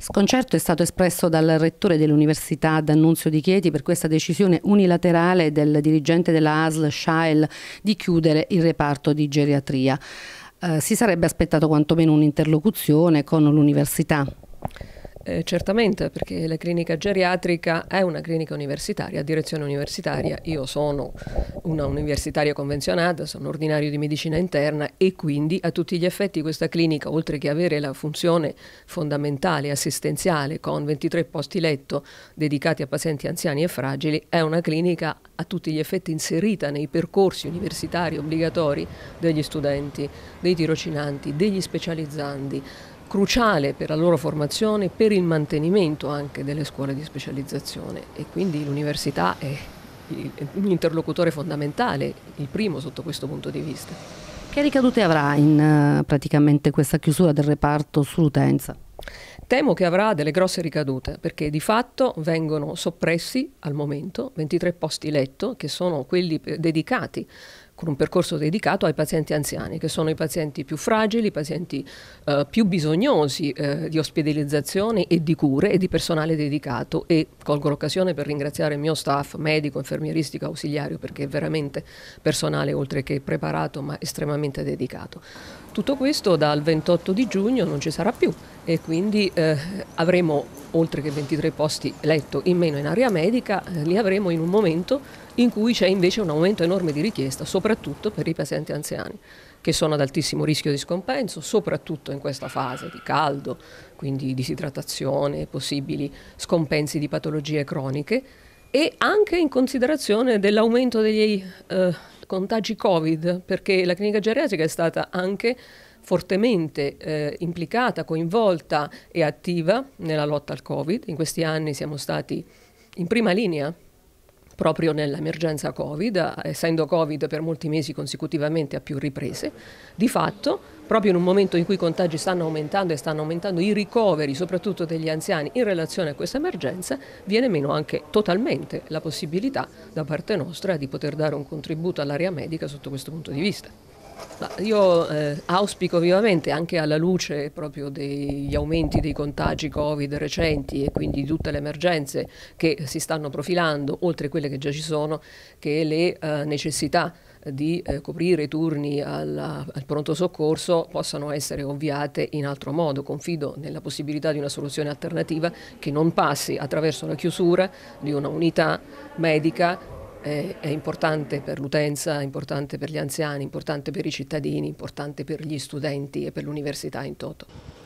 Sconcerto è stato espresso dal rettore dell'Università d'Annunzio di Chieti per questa decisione unilaterale del dirigente della ASL Shael di chiudere il reparto di geriatria. Eh, si sarebbe aspettato quantomeno un'interlocuzione con l'università. Eh, certamente, perché la clinica geriatrica è una clinica universitaria, a direzione universitaria. Io sono una universitaria convenzionata, sono ordinario di medicina interna e quindi a tutti gli effetti questa clinica, oltre che avere la funzione fondamentale assistenziale con 23 posti letto dedicati a pazienti anziani e fragili, è una clinica a tutti gli effetti inserita nei percorsi universitari obbligatori degli studenti, dei tirocinanti, degli specializzandi cruciale per la loro formazione, per il mantenimento anche delle scuole di specializzazione e quindi l'università è un interlocutore fondamentale, il primo sotto questo punto di vista. Che ricadute avrà in eh, praticamente questa chiusura del reparto sull'utenza? Temo che avrà delle grosse ricadute perché di fatto vengono soppressi al momento 23 posti letto che sono quelli eh, dedicati con un percorso dedicato ai pazienti anziani, che sono i pazienti più fragili, i pazienti eh, più bisognosi eh, di ospedalizzazione e di cure e di personale dedicato e colgo l'occasione per ringraziare il mio staff medico, infermieristico, ausiliario perché è veramente personale oltre che preparato ma estremamente dedicato. Tutto questo dal 28 di giugno non ci sarà più e quindi eh, avremo oltre che 23 posti letto in meno in area medica, eh, li avremo in un momento in cui c'è invece un aumento enorme di richiesta, soprattutto per i pazienti anziani, che sono ad altissimo rischio di scompenso, soprattutto in questa fase di caldo, quindi disidratazione, possibili scompensi di patologie croniche e anche in considerazione dell'aumento degli eh, contagi Covid, perché la clinica geriatrica è stata anche fortemente eh, implicata, coinvolta e attiva nella lotta al Covid. In questi anni siamo stati in prima linea proprio nell'emergenza Covid, eh, essendo Covid per molti mesi consecutivamente a più riprese, di fatto proprio in un momento in cui i contagi stanno aumentando e stanno aumentando i ricoveri, soprattutto degli anziani, in relazione a questa emergenza, viene meno anche totalmente la possibilità da parte nostra di poter dare un contributo all'area medica sotto questo punto di vista. Io eh, auspico vivamente, anche alla luce proprio degli aumenti dei contagi Covid recenti e quindi di tutte le emergenze che si stanno profilando, oltre quelle che già ci sono, che le eh, necessità di eh, coprire i turni alla, al pronto soccorso possano essere ovviate in altro modo. Confido nella possibilità di una soluzione alternativa che non passi attraverso la chiusura di una unità medica è, importante per l'utenza, è importante per gli anziani, importante per i cittadini, importante per gli studenti e per l'università in toto.